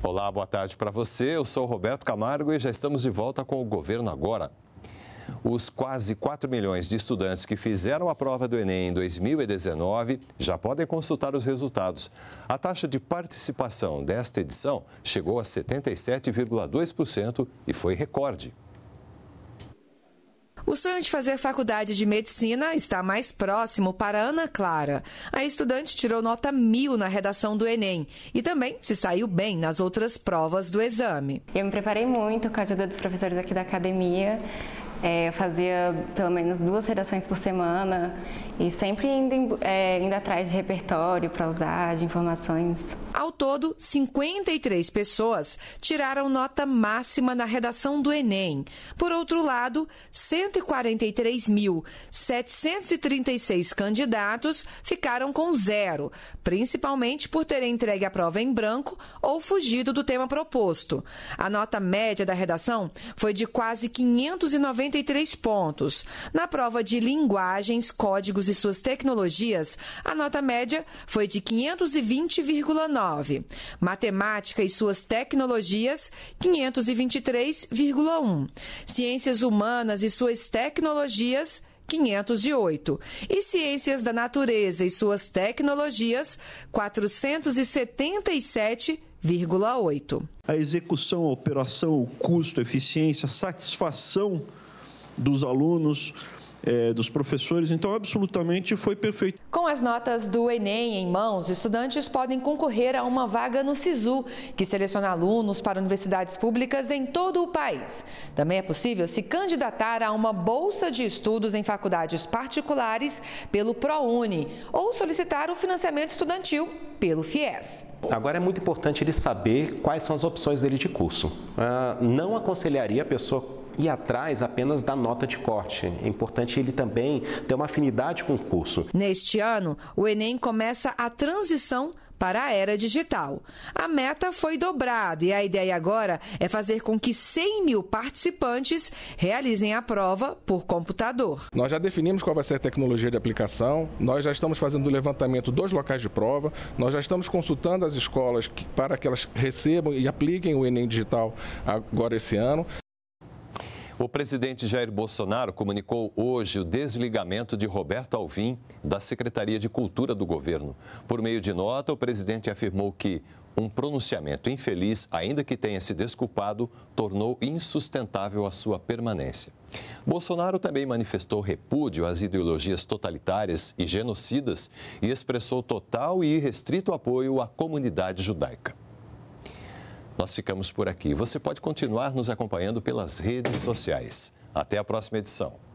Olá, boa tarde para você. Eu sou Roberto Camargo e já estamos de volta com o Governo Agora. Os quase 4 milhões de estudantes que fizeram a prova do Enem em 2019 já podem consultar os resultados. A taxa de participação desta edição chegou a 77,2% e foi recorde. O sonho de fazer faculdade de medicina está mais próximo para Ana Clara. A estudante tirou nota mil na redação do Enem e também se saiu bem nas outras provas do exame. Eu me preparei muito com a ajuda dos professores aqui da academia. É, eu fazia pelo menos duas redações por semana e sempre indo, é, indo atrás de repertório para usar, de informações. Ao todo, 53 pessoas tiraram nota máxima na redação do Enem. Por outro lado, 143.736 candidatos ficaram com zero, principalmente por terem entregue a prova em branco ou fugido do tema proposto. A nota média da redação foi de quase 590 43 pontos. Na prova de linguagens, códigos e suas tecnologias, a nota média foi de 520,9. Matemática e suas tecnologias, 523,1. Ciências humanas e suas tecnologias, 508. E Ciências da Natureza e suas tecnologias, 477,8. A execução, a operação, o custo, a eficiência, a satisfação dos alunos, é, dos professores, então absolutamente foi perfeito. Com as notas do Enem em mãos, estudantes podem concorrer a uma vaga no SISU, que seleciona alunos para universidades públicas em todo o país. Também é possível se candidatar a uma bolsa de estudos em faculdades particulares pelo ProUni ou solicitar o financiamento estudantil pelo FIES. Agora é muito importante ele saber quais são as opções dele de curso. Ah, não aconselharia a pessoa e atrás apenas da nota de corte. É importante ele também ter uma afinidade com o curso. Neste ano, o Enem começa a transição para a era digital. A meta foi dobrada e a ideia agora é fazer com que 100 mil participantes realizem a prova por computador. Nós já definimos qual vai ser a tecnologia de aplicação, nós já estamos fazendo o levantamento dos locais de prova, nós já estamos consultando as escolas para que elas recebam e apliquem o Enem Digital agora esse ano. O presidente Jair Bolsonaro comunicou hoje o desligamento de Roberto Alvim da Secretaria de Cultura do governo. Por meio de nota, o presidente afirmou que um pronunciamento infeliz, ainda que tenha se desculpado, tornou insustentável a sua permanência. Bolsonaro também manifestou repúdio às ideologias totalitárias e genocidas e expressou total e irrestrito apoio à comunidade judaica. Nós ficamos por aqui. Você pode continuar nos acompanhando pelas redes sociais. Até a próxima edição.